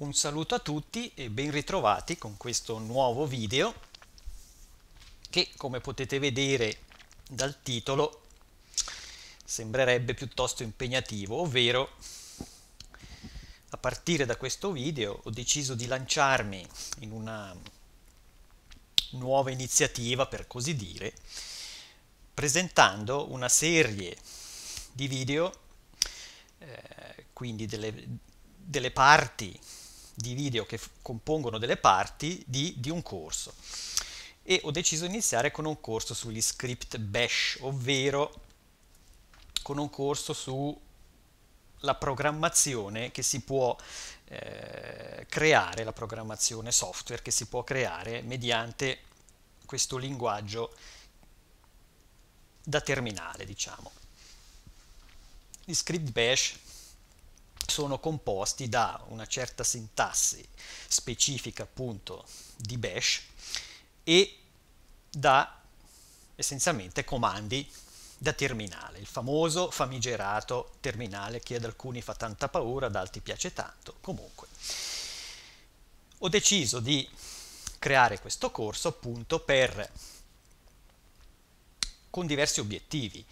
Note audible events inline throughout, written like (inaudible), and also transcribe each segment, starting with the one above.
Un saluto a tutti e ben ritrovati con questo nuovo video che come potete vedere dal titolo sembrerebbe piuttosto impegnativo, ovvero a partire da questo video ho deciso di lanciarmi in una nuova iniziativa per così dire presentando una serie di video eh, quindi delle, delle parti di video che compongono delle parti di, di un corso e ho deciso di iniziare con un corso sugli script bash, ovvero con un corso sulla programmazione che si può eh, creare, la programmazione software che si può creare mediante questo linguaggio da terminale, diciamo. Gli script bash sono composti da una certa sintassi specifica appunto di bash e da essenzialmente comandi da terminale, il famoso famigerato terminale che ad alcuni fa tanta paura, ad altri piace tanto, comunque. Ho deciso di creare questo corso appunto per con diversi obiettivi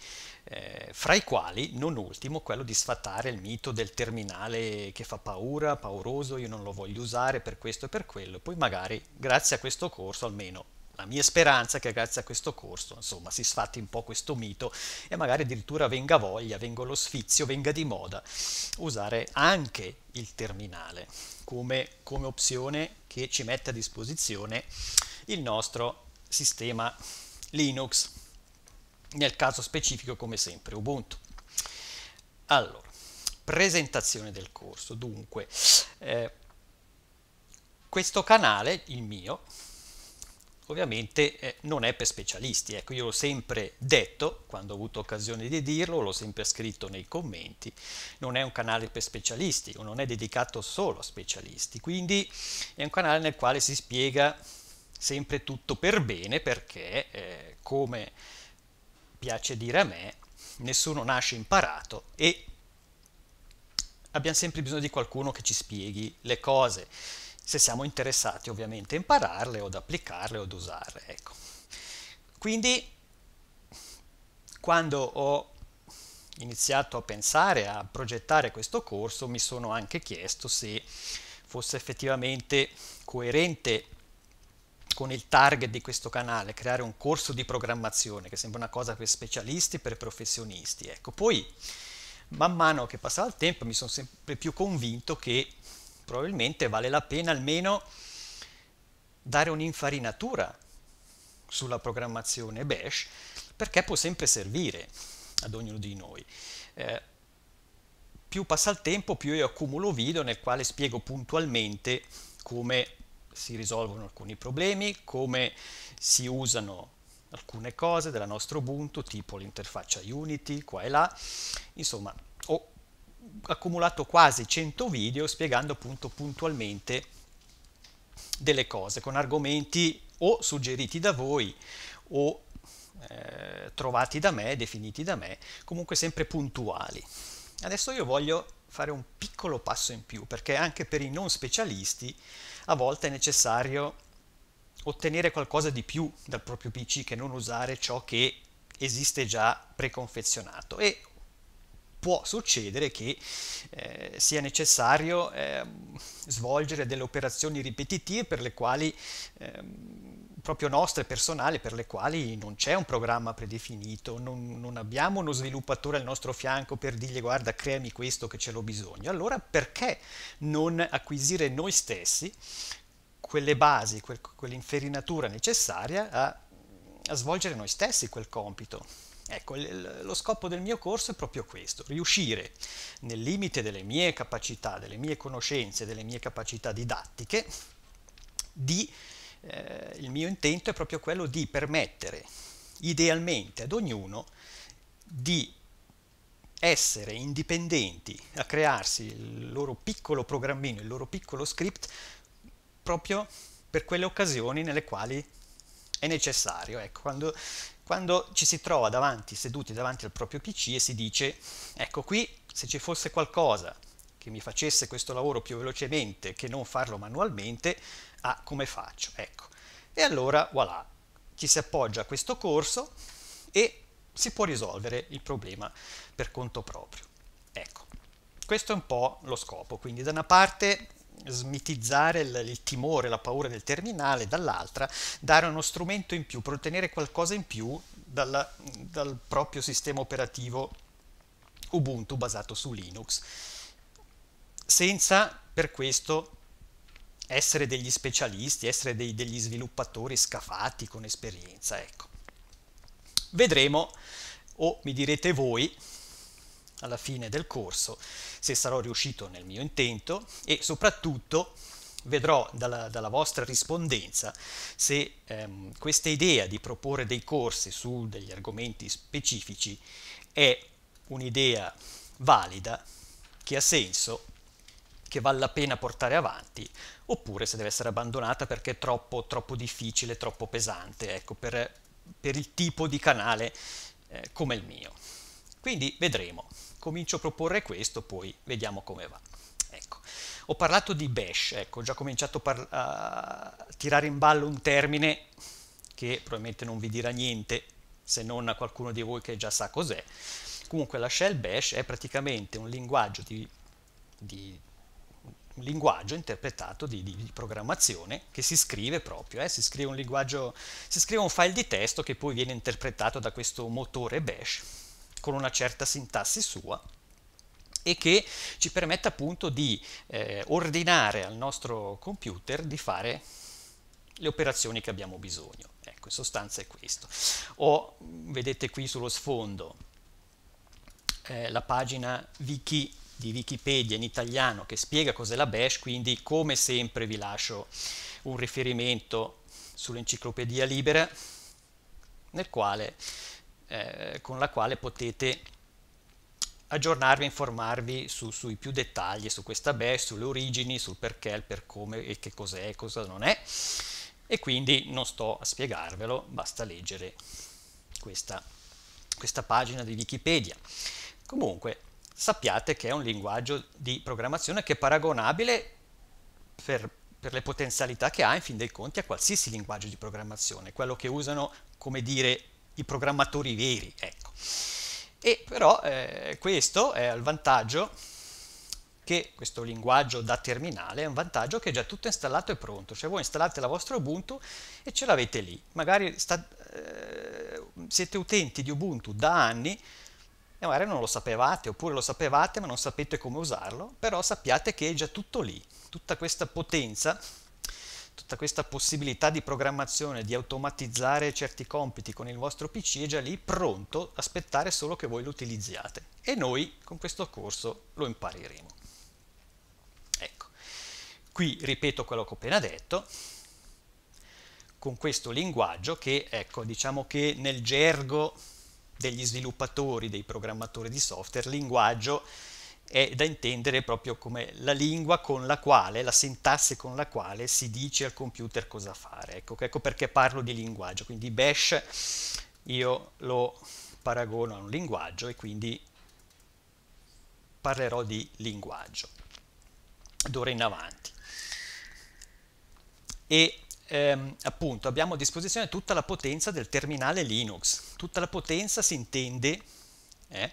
eh, fra i quali non ultimo quello di sfatare il mito del terminale che fa paura, pauroso, io non lo voglio usare per questo e per quello, poi magari grazie a questo corso almeno la mia speranza è che grazie a questo corso, insomma, si sfatti un po' questo mito e magari addirittura venga voglia, venga lo sfizio, venga di moda usare anche il terminale come, come opzione che ci mette a disposizione il nostro sistema Linux nel caso specifico come sempre Ubuntu. Allora, presentazione del corso, dunque, eh, questo canale, il mio, ovviamente eh, non è per specialisti, ecco io l'ho sempre detto, quando ho avuto occasione di dirlo, l'ho sempre scritto nei commenti, non è un canale per specialisti, o non è dedicato solo a specialisti, quindi è un canale nel quale si spiega sempre tutto per bene perché eh, come piace dire a me, nessuno nasce imparato e abbiamo sempre bisogno di qualcuno che ci spieghi le cose, se siamo interessati ovviamente a impararle o ad applicarle o ad usarle. Ecco. Quindi quando ho iniziato a pensare, a progettare questo corso, mi sono anche chiesto se fosse effettivamente coerente con il target di questo canale, creare un corso di programmazione che sembra una cosa per specialisti, per professionisti. Ecco, poi man mano che passava il tempo mi sono sempre più convinto che probabilmente vale la pena almeno dare un'infarinatura sulla programmazione Bash perché può sempre servire ad ognuno di noi. Eh, più passa il tempo, più io accumulo video nel quale spiego puntualmente come si risolvono alcuni problemi, come si usano alcune cose della nostra Ubuntu, tipo l'interfaccia Unity, qua e là, insomma ho accumulato quasi 100 video spiegando appunto puntualmente delle cose con argomenti o suggeriti da voi o eh, trovati da me, definiti da me, comunque sempre puntuali. Adesso io voglio fare un piccolo passo in più perché anche per i non specialisti a volte è necessario ottenere qualcosa di più dal proprio PC che non usare ciò che esiste già preconfezionato e può succedere che eh, sia necessario eh, svolgere delle operazioni ripetitive per le quali eh, proprio nostre, personali, per le quali non c'è un programma predefinito, non, non, abbiamo uno sviluppatore al nostro fianco per dirgli guarda creami questo che ce l'ho bisogno, allora perché non acquisire noi stessi quelle basi, quel, quell'inferinatura necessaria a, a svolgere noi stessi quel compito? Ecco, lo scopo del mio corso è proprio questo, riuscire nel limite delle mie capacità, delle mie conoscenze, delle mie capacità didattiche, di eh, il mio intento è proprio quello di permettere idealmente ad ognuno di essere indipendenti a crearsi il loro piccolo programmino, il loro piccolo script proprio per quelle occasioni nelle quali è necessario. Ecco, quando, quando ci si trova davanti, seduti davanti al proprio PC e si dice ecco qui se ci fosse qualcosa che mi facesse questo lavoro più velocemente che non farlo manualmente, ah, come faccio? Ecco. E allora, voilà, ci si appoggia a questo corso e si può risolvere il problema per conto proprio. Ecco, questo è un po' lo scopo, quindi da una parte smitizzare il, il, timore, la paura del terminale, dall'altra dare uno strumento in più, ottenere qualcosa in più dalla, dal proprio sistema operativo Ubuntu basato su Linux senza per questo essere degli specialisti, essere dei, degli sviluppatori scafati con esperienza. Ecco. Vedremo, o mi direte voi, alla fine del corso, se sarò riuscito nel mio intento e soprattutto vedrò dalla, dalla vostra rispondenza se ehm, questa idea di proporre dei corsi su degli argomenti specifici è un'idea valida, che ha senso che vale la pena portare avanti, oppure se deve essere abbandonata perché è troppo, troppo difficile, troppo pesante, ecco, per, per il tipo di canale eh, come il mio. Quindi vedremo, comincio a proporre questo, poi vediamo come va. Ecco. Ho parlato di bash, ecco, ho già cominciato a tirare in ballo un termine che probabilmente non vi dirà niente, se non a qualcuno di voi che già sa cos'è. Comunque la shell bash è praticamente un linguaggio di, di linguaggio interpretato di, di, di, programmazione che si scrive proprio, eh? si, scrive un si scrive un file di testo che poi viene interpretato da questo motore bash con una certa sintassi sua e che ci permette appunto di eh, ordinare al nostro computer di fare le operazioni che abbiamo bisogno. Ecco, in sostanza è questo. O vedete qui sullo sfondo eh, la pagina wiki di Wikipedia in italiano che spiega cos'è la bash, quindi come sempre vi lascio un riferimento sull'enciclopedia libera quale, eh, con la quale potete aggiornarvi informarvi su, sui più dettagli su questa bash, sulle origini, sul perché, il per come e che cos'è e cosa non è. E quindi non sto a spiegarvelo, basta leggere questa, questa pagina di Wikipedia. Comunque, sappiate che è un linguaggio di programmazione che è paragonabile per, per, le potenzialità che ha in fin dei conti a qualsiasi linguaggio di programmazione, quello che usano, come dire, i programmatori veri, ecco. E però eh, questo è il vantaggio che questo linguaggio da terminale è un vantaggio che è già tutto installato e pronto, cioè voi installate la vostra Ubuntu e ce l'avete lì, magari sta, eh, siete utenti di Ubuntu da anni, e magari non lo sapevate, oppure lo sapevate ma non sapete come usarlo, però sappiate che è già tutto lì, tutta questa potenza, tutta questa possibilità di programmazione, di automatizzare certi compiti con il vostro PC è già lì pronto, aspettare solo che voi lo utilizziate. E noi con questo corso lo impareremo. Ecco, qui ripeto quello che ho appena detto, con questo linguaggio che, ecco, diciamo che nel gergo degli sviluppatori, dei programmatori di software, linguaggio è da intendere proprio come la lingua con la quale, la sintassi con la quale si dice al computer cosa fare. Ecco, ecco perché parlo di linguaggio, quindi bash io lo paragono a un linguaggio e quindi parlerò di linguaggio d'ora in avanti. E ehm, appunto abbiamo a disposizione tutta la potenza del terminale Linux. Tutta la potenza si intende eh,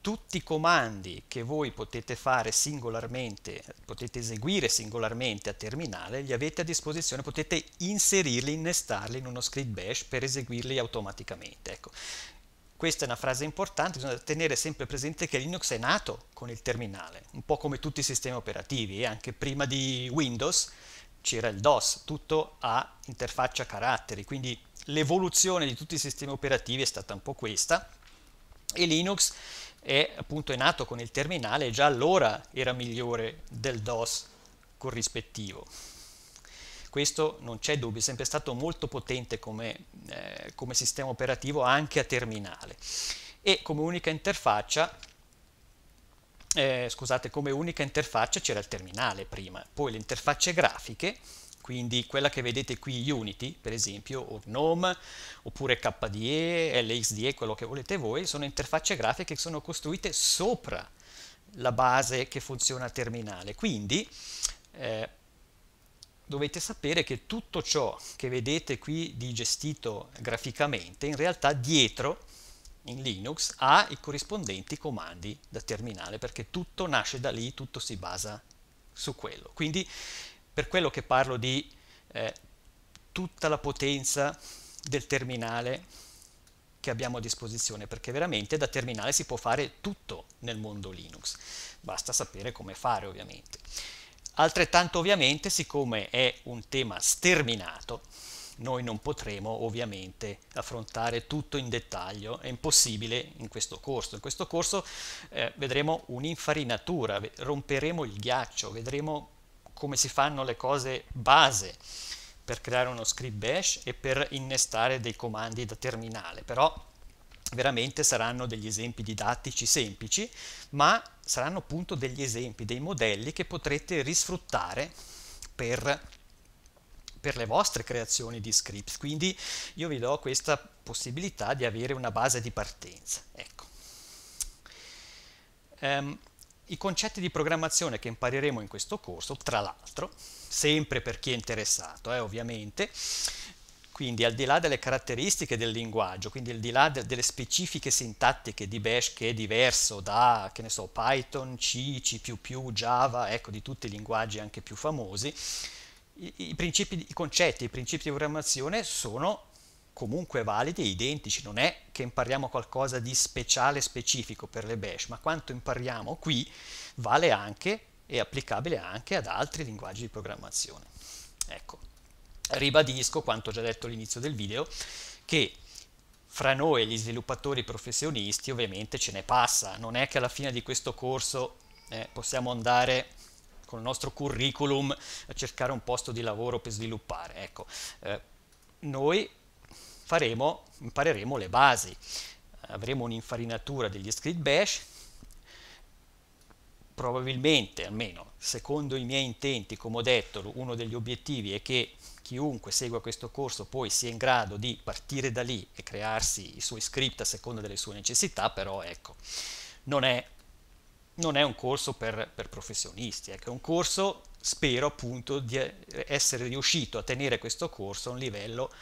tutti i comandi che voi potete fare singolarmente, potete eseguire singolarmente a terminale, li avete a disposizione, potete inserirli, innestarli in uno script bash per eseguirli automaticamente. Ecco. Questa è una frase importante, bisogna tenere sempre presente che Linux è nato con il terminale, un po' come tutti i sistemi operativi, eh, anche prima di Windows c'era il DOS, tutto a interfaccia caratteri, quindi l'evoluzione di tutti i sistemi operativi è stata un po' questa e Linux è appunto è nato con il terminale e già allora era migliore del DOS corrispettivo. Questo non c'è dubbio, è sempre stato molto potente come, eh, come sistema operativo anche a terminale e come unica interfaccia eh, scusate, come unica interfaccia c'era il terminale prima, poi le interfacce grafiche, quindi quella che vedete qui Unity, per esempio, o GNOME, oppure KDE, LXDE, quello che volete voi, sono interfacce grafiche che sono costruite sopra la base che funziona al terminale. Quindi eh, dovete sapere che tutto ciò che vedete qui di gestito graficamente, in realtà dietro in Linux ha i corrispondenti comandi da terminale perché tutto nasce da lì, tutto si basa su quello. Quindi per quello che parlo di eh, tutta la potenza del terminale che abbiamo a disposizione, perché veramente da terminale si può fare tutto nel mondo Linux, basta sapere come fare ovviamente. Altrettanto ovviamente, siccome è un tema sterminato, noi non potremo ovviamente affrontare tutto in dettaglio, è impossibile in questo corso. In questo corso eh, vedremo un'infarinatura, romperemo il ghiaccio, vedremo come si fanno le cose base per creare uno script bash e per innestare dei comandi da terminale, però veramente saranno degli esempi didattici semplici, ma saranno appunto degli esempi, dei modelli che potrete risfruttare per per le vostre creazioni di script, quindi io vi do questa possibilità di avere una base di partenza. Ecco. Um, I concetti di programmazione che impareremo in questo corso, tra l'altro, sempre per chi è interessato, eh, ovviamente, quindi al di là delle caratteristiche del linguaggio, quindi al di là de delle specifiche sintattiche di Bash che è diverso da, che ne so, Python, C, C++, Java, ecco, di tutti i linguaggi anche più famosi, i, i, principi, i concetti, i principi di programmazione sono comunque validi e identici, non è che impariamo qualcosa di speciale specifico per le bash, ma quanto impariamo qui vale anche e applicabile anche ad altri linguaggi di programmazione. Ecco, ribadisco quanto ho già detto all'inizio del video, che fra noi gli sviluppatori professionisti ovviamente ce ne passa, non è che alla fine di questo corso eh, possiamo andare con il nostro curriculum a cercare un posto di lavoro per sviluppare. Ecco, eh, noi faremo, impareremo le basi, avremo un'infarinatura degli script bash, probabilmente, almeno secondo i miei intenti, come ho detto, uno degli obiettivi è che chiunque segua questo corso poi sia in grado di partire da lì e crearsi i suoi script a seconda delle sue necessità, però ecco, non è non è un corso per, per professionisti, ecco, è un corso, spero appunto, di essere riuscito a tenere questo corso a un livello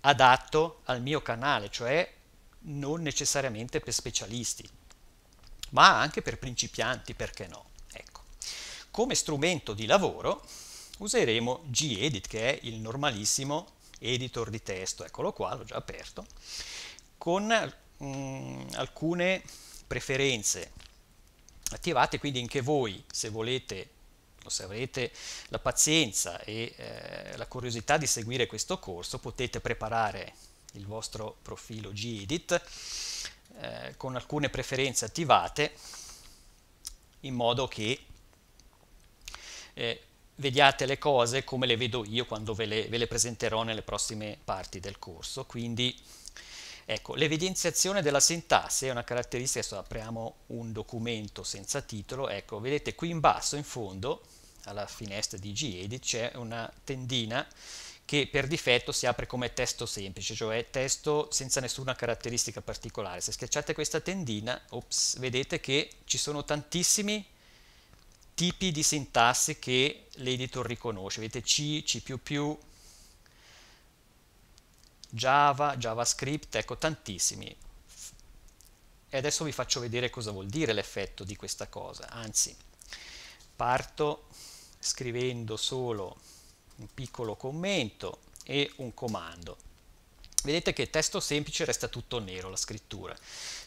adatto al mio canale, cioè non necessariamente per specialisti, ma anche per principianti, perché no? Ecco. Come strumento di lavoro useremo gedit, che è il normalissimo editor di testo, eccolo qua, l'ho già aperto, con mh, mm, alcune preferenze attivate, quindi anche voi se volete se avrete la pazienza e eh, la curiosità di seguire questo corso potete preparare il vostro profilo gedit eh, con alcune preferenze attivate in modo che eh, vediate le cose come le vedo io quando ve le, ve le presenterò nelle prossime parti del corso quindi Ecco, l'evidenziazione della sintassi è una caratteristica, adesso apriamo un documento senza titolo, ecco, vedete qui in basso, in fondo, alla finestra di gedit c'è una tendina che per difetto si apre come testo semplice, cioè testo senza nessuna caratteristica particolare. Se schiacciate questa tendina, ops, vedete che ci sono tantissimi tipi di sintassi che l'editor riconosce, vedete C, C++, Java, JavaScript, ecco tantissimi. E adesso vi faccio vedere cosa vuol dire l'effetto di questa cosa, anzi parto scrivendo solo un piccolo commento e un comando. Vedete che testo semplice resta tutto nero, la scrittura.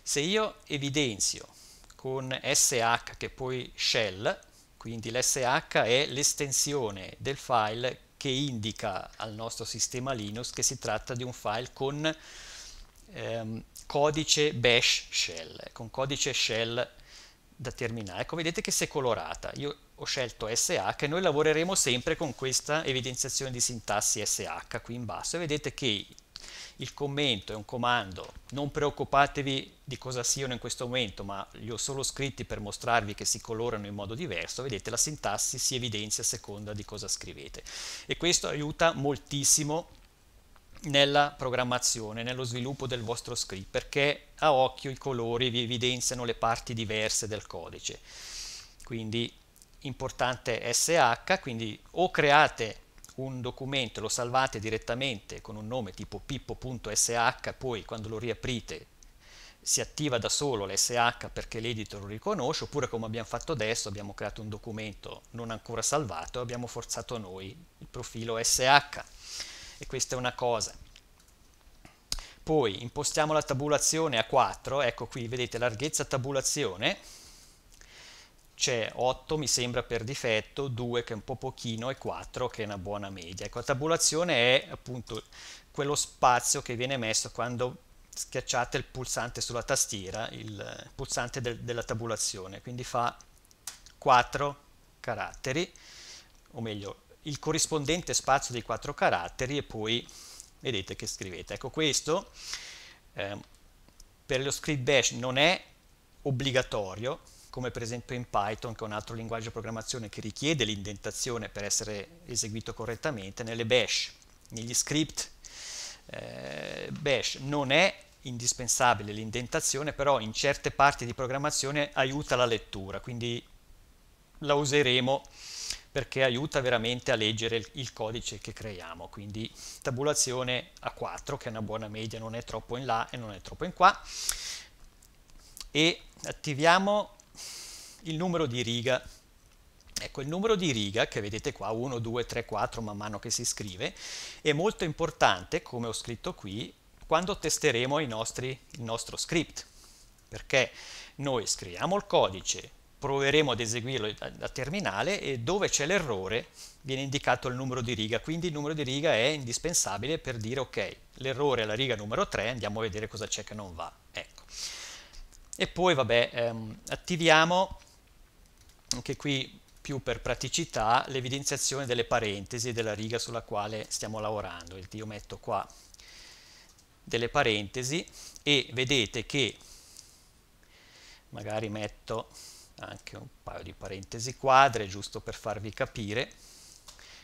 Se io evidenzio con sh che poi shell, quindi l'sh è l'estensione del file che indica al nostro sistema Linux che si tratta di un file con ehm, codice bash shell, con codice shell da terminare. Ecco, vedete che si è colorata. Io ho scelto SH e noi lavoreremo sempre con questa evidenziazione di sintassi SH qui in basso e vedete che il commento è un comando, non preoccupatevi di cosa siano in questo momento, ma li ho solo scritti per mostrarvi che si colorano in modo diverso, vedete la sintassi si evidenzia a seconda di cosa scrivete e questo aiuta moltissimo nella programmazione, nello sviluppo del vostro script, perché a occhio i colori vi evidenziano le parti diverse del codice. Quindi importante SH, quindi o create un documento, lo salvate direttamente con un nome tipo pippo.sh, poi quando lo riaprite si attiva da solo l'SH perché l'editor lo riconosce, oppure come abbiamo fatto adesso abbiamo creato un documento non ancora salvato e abbiamo forzato noi il profilo SH. E questa è una cosa. Poi impostiamo la tabulazione a 4, ecco qui vedete larghezza tabulazione, c'è 8 mi sembra per difetto, 2 che è un po' pochino e 4 che è una buona media. Ecco, la tabulazione è appunto quello spazio che viene messo quando schiacciate il pulsante sulla tastiera, il pulsante de della tabulazione, quindi fa 4 caratteri, o meglio il corrispondente spazio dei 4 caratteri e poi vedete che scrivete. Ecco questo eh, per lo script bash non è obbligatorio, come per esempio in Python, che è un altro linguaggio di programmazione che richiede l'indentazione per essere eseguito correttamente, nelle bash, negli script eh, bash non è indispensabile l'indentazione, però in certe parti di programmazione aiuta la lettura, quindi la useremo perché aiuta veramente a leggere il, il codice che creiamo, quindi tabulazione a 4 che è una buona media, non è troppo in là e non è troppo in qua e attiviamo il numero di riga. Ecco, il numero di riga che vedete qua, 1, 2, 3, 4 man mano che si scrive, è molto importante, come ho scritto qui, quando testeremo nostri, il nostro script, perché noi scriviamo il codice, proveremo ad eseguirlo da, terminale e dove c'è l'errore viene indicato il numero di riga, quindi il numero di riga è indispensabile per dire ok, l'errore è la riga numero 3, andiamo a vedere cosa c'è che non va. Ecco. E poi vabbè, ehm, attiviamo anche qui più per praticità, l'evidenziazione delle parentesi della riga sulla quale stiamo lavorando. Io metto qua delle parentesi e vedete che magari metto anche un paio di parentesi quadre giusto per farvi capire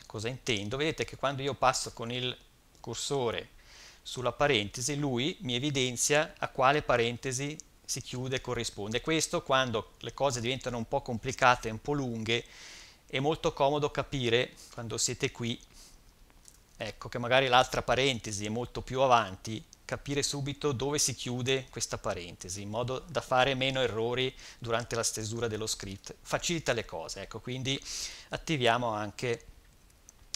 cosa intendo vedete che quando io passo con il cursore sulla parentesi lui mi evidenzia a quale parentesi si chiude e corrisponde. Questo quando le cose diventano un po' complicate, un po' lunghe, è molto comodo capire quando siete qui, ecco che magari l'altra parentesi è molto più avanti, capire subito dove si chiude questa parentesi, in modo da fare meno errori durante la stesura dello script. Facilita le cose, ecco, quindi attiviamo anche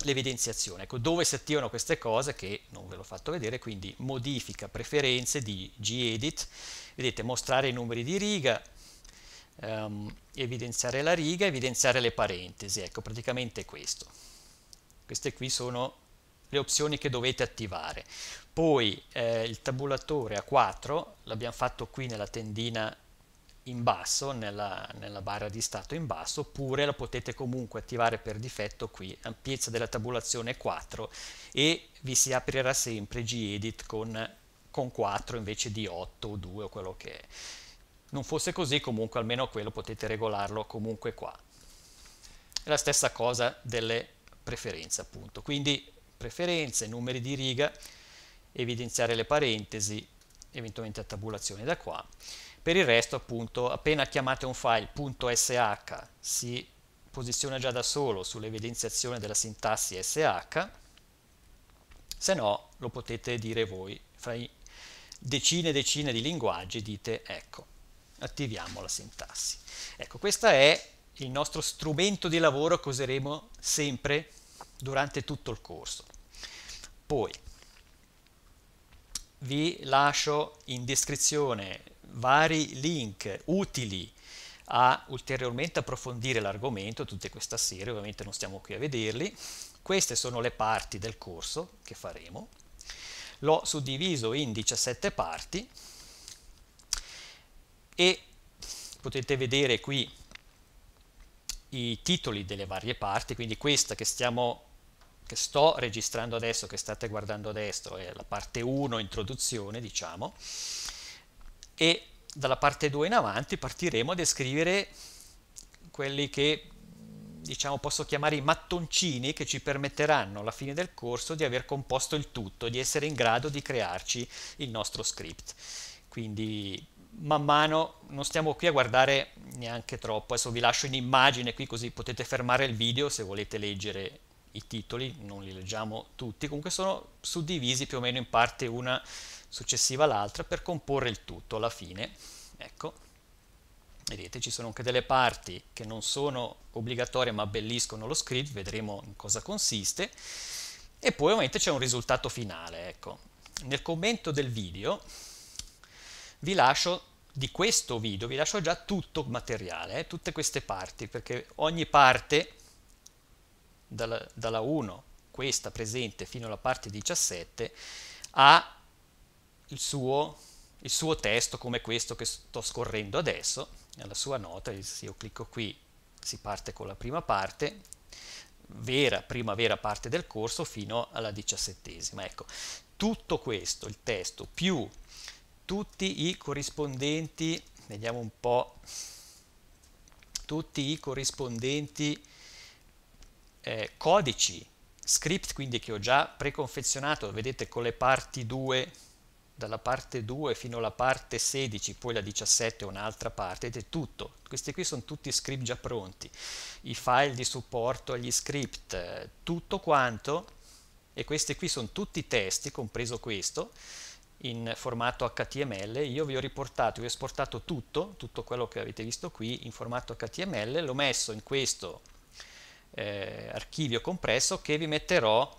l'evidenziazione. Ecco, dove si attivano queste cose che non ve l'ho fatto vedere, quindi modifica preferenze di gedit vedete mostrare i numeri di riga, ehm, evidenziare la riga, evidenziare le parentesi, ecco praticamente questo. Queste qui sono le opzioni che dovete attivare. Poi eh, il tabulatore a 4 l'abbiamo fatto qui nella tendina in basso, nella, nella, barra di stato in basso, oppure la potete comunque attivare per difetto qui, ampiezza della tabulazione 4 e vi si aprirà sempre Gedit con con 4 invece di 8 o 2 o quello che è. Non fosse così comunque almeno quello potete regolarlo comunque qua. È la stessa cosa delle preferenze appunto, quindi preferenze, numeri di riga, evidenziare le parentesi, eventualmente a tabulazione da qua. Per il resto appunto appena chiamate un file .sh si posiziona già da solo sull'evidenziazione della sintassi sh, se no lo potete dire voi fra decine e decine di linguaggi, dite ecco, attiviamo la sintassi. Ecco, questo è il nostro strumento di lavoro che useremo sempre durante tutto il corso. Poi vi lascio in descrizione vari link utili a ulteriormente approfondire l'argomento, tutte questa serie, ovviamente non stiamo qui a vederli. Queste sono le parti del corso che faremo l'ho suddiviso in 17 parti e potete vedere qui i titoli delle varie parti, quindi questa che, stiamo, che sto registrando adesso, che state guardando adesso, è la parte 1, introduzione, diciamo, e dalla parte 2 in avanti partiremo a descrivere quelli che diciamo, posso chiamare i mattoncini che ci permetteranno alla fine del corso di aver composto il tutto, di essere in grado di crearci il nostro script. Quindi man mano non stiamo qui a guardare neanche troppo, adesso vi lascio in immagine qui così potete fermare il video se volete leggere i titoli, non li leggiamo tutti, comunque sono suddivisi più o meno in parte una successiva all'altra per comporre il tutto alla fine. Ecco vedete ci sono anche delle parti che non sono obbligatorie ma abbelliscono lo script, vedremo in cosa consiste e poi ovviamente c'è un risultato finale. Ecco. Nel commento del video vi lascio di questo video, vi lascio già tutto il materiale, eh, tutte queste parti, perché ogni parte dalla, dalla 1, questa presente, fino alla parte 17, ha il suo, il suo testo come questo che sto scorrendo adesso alla sua nota, se io clicco qui si parte con la prima parte, vera, prima vera parte del corso fino alla diciassettesima. Ecco, tutto questo, il testo, più tutti i corrispondenti, vediamo un po', tutti i corrispondenti eh, codici, script quindi che ho già preconfezionato, vedete con le parti 2 dalla parte 2 fino alla parte 16, poi la 17 è un'altra parte ed è tutto. Questi qui sono tutti script già pronti, i file di supporto agli script, tutto quanto e questi qui sono tutti i testi, compreso questo, in formato HTML, io vi ho riportato, vi ho esportato tutto, tutto quello che avete visto qui in formato HTML, l'ho messo in questo eh, archivio compresso che vi metterò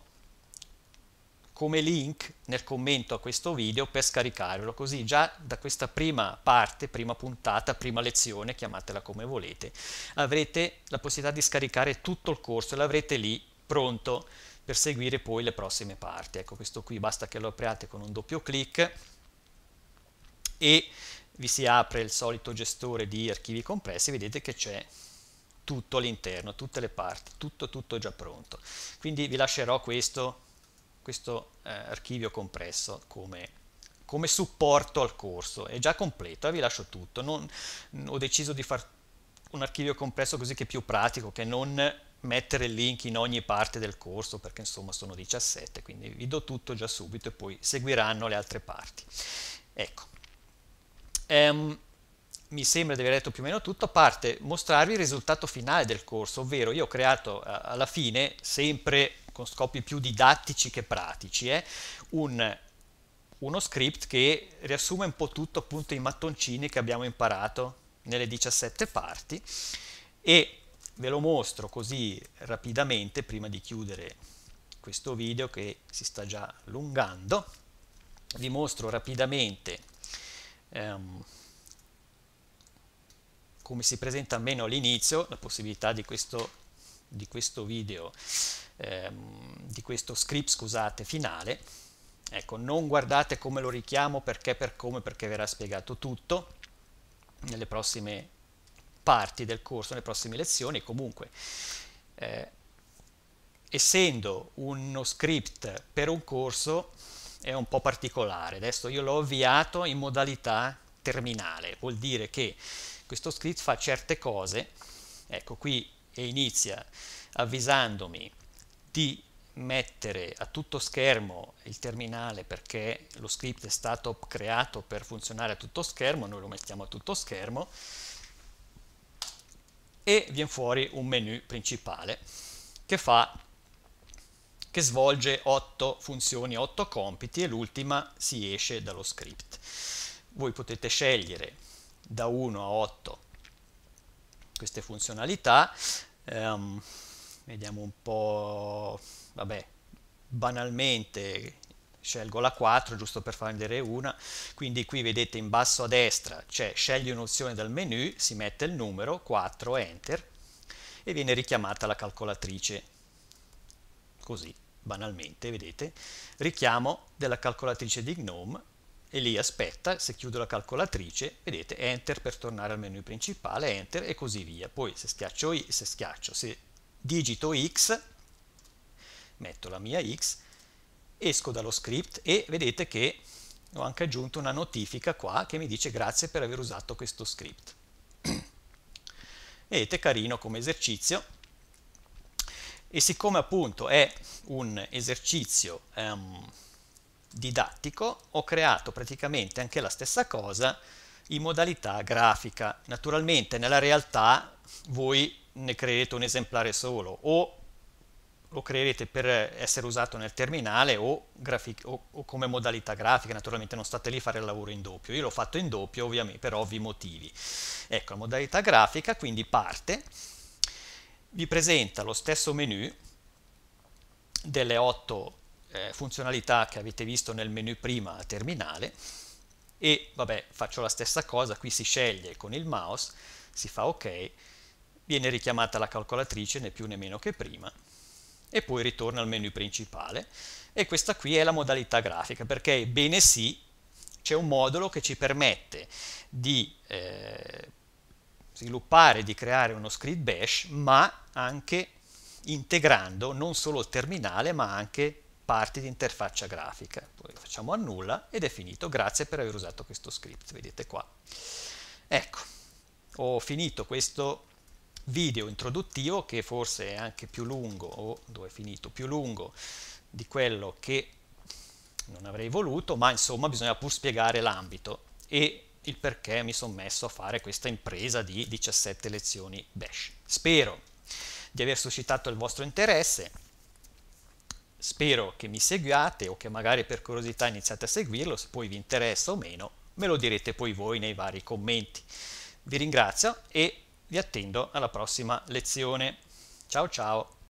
come link nel commento a questo video per scaricarvelo, così già da questa prima parte, prima puntata, prima lezione, chiamatela come volete, avrete la possibilità di scaricare tutto il corso e l'avrete lì pronto per seguire poi le prossime parti. Ecco, questo qui basta che lo apriate con un doppio clic e vi si apre il solito gestore di archivi compressi, vedete che c'è tutto all'interno, tutte le parti, tutto tutto già pronto. Quindi vi lascerò questo questo eh, archivio compresso come, come, supporto al corso. È già completo, eh, vi lascio tutto. Non, ho deciso di fare un archivio compresso così che è più pratico, che non mettere il link in ogni parte del corso perché insomma sono 17 quindi vi do tutto già subito e poi seguiranno le altre parti ecco um, mi sembra di aver detto più o meno tutto a parte mostrarvi il risultato finale del corso ovvero io ho creato alla fine sempre con scopi più didattici che pratici, è eh. un, uno script che riassume un po' tutto appunto i mattoncini che abbiamo imparato nelle 17 parti e ve lo mostro così rapidamente prima di chiudere questo video che si sta già allungando vi mostro rapidamente ehm, come si presenta almeno all'inizio la possibilità di questo di questo video, ehm, di questo script scusate, finale, ecco non guardate come lo richiamo, perché, per come, perché verrà spiegato tutto nelle prossime parti del corso, nelle prossime lezioni, comunque eh, essendo uno script per un corso è un po' particolare, adesso io l'ho avviato in modalità terminale, vuol dire che questo script fa certe cose, ecco qui e inizia avvisandomi di mettere a tutto schermo il terminale perché lo script è stato creato per funzionare a tutto schermo, noi lo mettiamo a tutto schermo e viene fuori un menu principale che, fa, che svolge 8 funzioni, 8 compiti e l'ultima si esce dallo script. Voi potete scegliere da 1 a 8 queste funzionalità, Um, vediamo un po', vabbè, banalmente scelgo la 4 giusto per far vedere una, quindi qui vedete in basso a destra c'è scegli un'opzione dal menu, si mette il numero 4, enter e viene richiamata la calcolatrice, così banalmente vedete, richiamo della calcolatrice di GNOME e lì aspetta, se chiudo la calcolatrice, vedete Enter per tornare al menu principale, Enter e così via. Poi se schiaccio, se schiaccio, se digito X, metto la mia X, esco dallo script e vedete che ho anche aggiunto una notifica qua che mi dice grazie per aver usato questo script. (clears throat) vedete, carino come esercizio. E siccome appunto è un esercizio... Um, didattico ho creato praticamente anche la stessa cosa in modalità grafica. Naturalmente nella realtà voi ne creerete un esemplare solo o lo creerete per essere usato nel terminale o, o, o come modalità grafica, naturalmente non state lì a fare il lavoro in doppio, io l'ho fatto in doppio ovviamente per ovvi motivi. Ecco, la modalità grafica quindi parte, vi presenta lo stesso menu delle otto eh, funzionalità che avete visto nel menu prima a terminale e vabbè faccio la stessa cosa, qui si sceglie con il mouse, si fa ok, viene richiamata la calcolatrice né più né meno che prima e poi ritorna al menu principale e questa qui è la modalità grafica perché bene sì c'è un modulo che ci permette di eh, sviluppare, di creare uno script bash ma anche integrando non solo il terminale ma anche parti di interfaccia grafica. Poi facciamo annulla ed è finito. Grazie per aver usato questo script, vedete qua. Ecco, ho finito questo video introduttivo che forse è anche più lungo, o dove è finito, più lungo di quello che non avrei voluto, ma insomma bisogna pur spiegare l'ambito e il perché mi sono messo a fare questa impresa di 17 lezioni Bash. Spero di aver suscitato il vostro interesse, Spero che mi seguiate o che magari per curiosità iniziate a seguirlo, se poi vi interessa o meno, me lo direte poi voi nei vari commenti. Vi ringrazio e vi attendo alla prossima lezione. Ciao ciao!